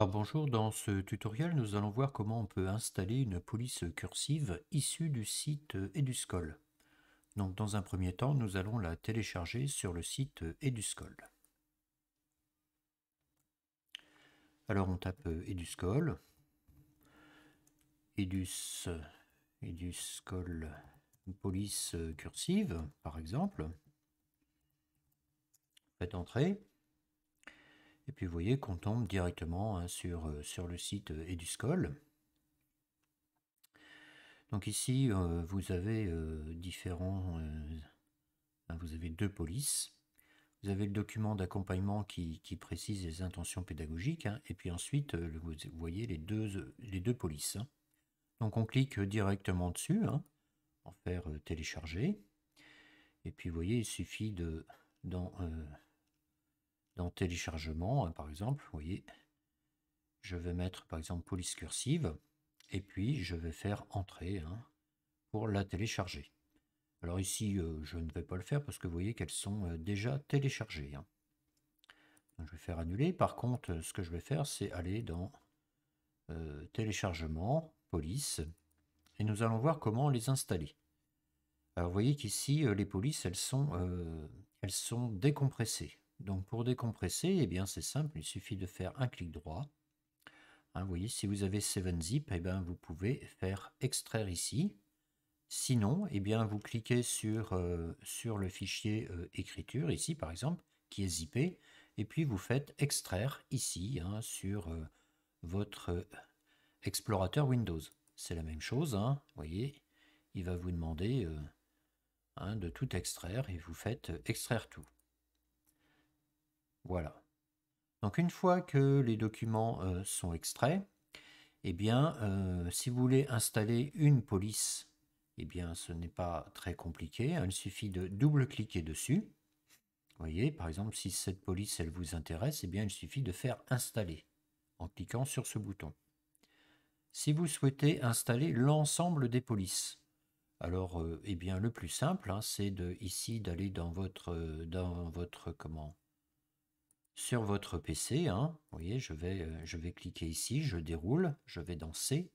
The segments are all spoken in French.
bonjour, dans ce tutoriel, nous allons voir comment on peut installer une police cursive issue du site Eduscol. Donc dans un premier temps, nous allons la télécharger sur le site Eduscol. Alors on tape Eduscol, Edus, Eduscol police cursive par exemple. Faites entrer. Et puis vous voyez qu'on tombe directement hein, sur, euh, sur, le site euh, Eduscol. Donc ici, euh, vous avez différents... Ben, vous avez deux polices. Vous avez le document d'accompagnement qui, précise les intentions pédagogiques. Hein, et puis ensuite, vous voyez les deux, les deux polices. Hein. Donc on clique directement dessus, hein, en faire télécharger. Et puis vous voyez, il suffit de, dans dans téléchargement, euh, par exemple, vous voyez, je vais mettre par exemple police cursive et puis je vais faire entrer hein, pour la télécharger. Alors ici, euh, je ne vais pas le faire parce que vous voyez qu'elles sont euh, déjà téléchargées. Hein. je vais faire annuler. Par contre, ce que je vais faire, c'est aller dans téléchargement, police, et nous allons voir comment les installer. Alors vous voyez qu'ici, les polices, elles sont, elles sont décompressées. Donc pour décompresser, eh bien c'est simple, il suffit de faire un clic droit. Hein, vous voyez, si vous avez 7-Zip, eh bien vous pouvez faire extraire ici. Sinon, eh bien vous cliquez sur, euh, sur le fichier euh, écriture ici par exemple, qui est zippé, et puis vous faites extraire ici hein, sur euh, votre explorateur Windows. C'est la même chose, hein, vous voyez, il va vous demander de tout extraire et vous faites extraire tout. Voilà. Donc une fois que les documents euh, sont extraits, eh bien, euh, si vous voulez installer une police, eh bien, ce n'est pas très compliqué. il suffit de double-cliquer dessus. Vous voyez, par exemple, si cette police, elle vous intéresse, eh bien, il suffit de faire installer en cliquant sur ce bouton. Si vous souhaitez installer l'ensemble des polices, alors, euh, eh bien, le plus simple, hein, c'est de ici d'aller dans votre, dans votre comment, sur votre PC. Hein. Vous voyez, euh, je vais, cliquer ici, je déroule, je vais dans C.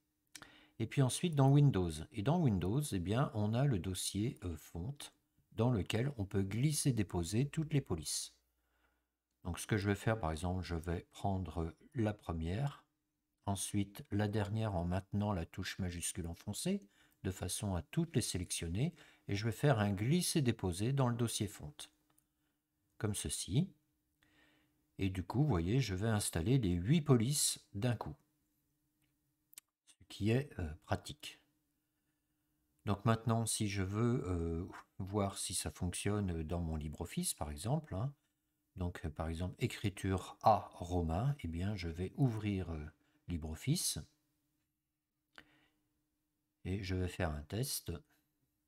Et puis ensuite dans Windows. Et dans Windows, eh bien, on a le dossier euh, fonte dans lequel on peut glisser déposer toutes les polices. Donc ce que je vais faire, par exemple, je vais prendre la première, ensuite la dernière en maintenant la touche majuscule enfoncée, de façon à toutes les sélectionner, et je vais faire un glisser-déposer dans le dossier fonte. Comme ceci. Et du coup, vous voyez, je vais installer les huit polices d'un coup. Ce qui est euh, pratique. Donc maintenant, si je veux euh, voir si ça fonctionne dans mon LibreOffice, par exemple, hein, donc euh, par exemple écriture A romain, et eh bien je vais ouvrir LibreOffice et je vais faire un test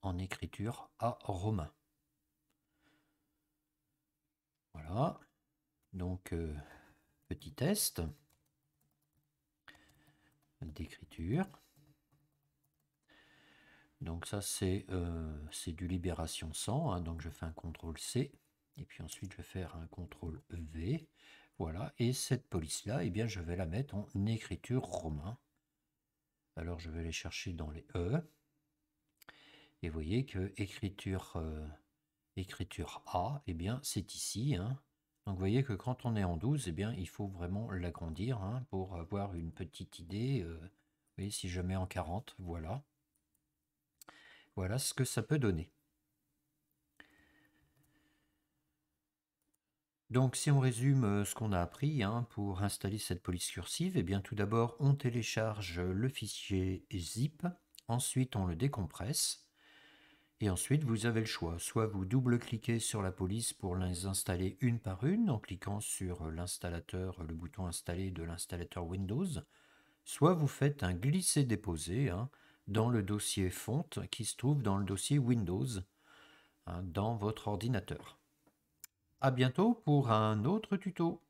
en écriture A romain. Donc, euh, petit test d'écriture. Donc ça, c'est euh, du Libération 100. Hein. donc je fais un CTRL-C. Et puis ensuite, je vais faire un CTRL-V. Voilà. Et cette police-là, et eh bien, je vais la mettre en écriture romain. Alors, je vais les chercher dans les E. Et vous voyez que écriture, euh, A, eh bien, c'est ici. Hein. Donc vous voyez que quand on est en 12, eh bien, il faut vraiment l'agrandir hein, pour avoir une petite idée. Euh, si je mets en 40, voilà. Voilà ce que ça peut donner. Donc si on résume euh, ce qu'on a appris hein, pour installer cette police cursive, eh bien tout d'abord on télécharge le fichier zip, ensuite on le décompresse, et ensuite, vous avez le choix. Soit vous double-cliquez sur la police pour les installer une par une en cliquant sur l'installateur, le bouton Installer de l'installateur Windows, soit vous faites un glisser-déposer hein, dans le dossier fonte qui se trouve dans le dossier Windows hein, dans votre ordinateur. À bientôt pour un autre tuto.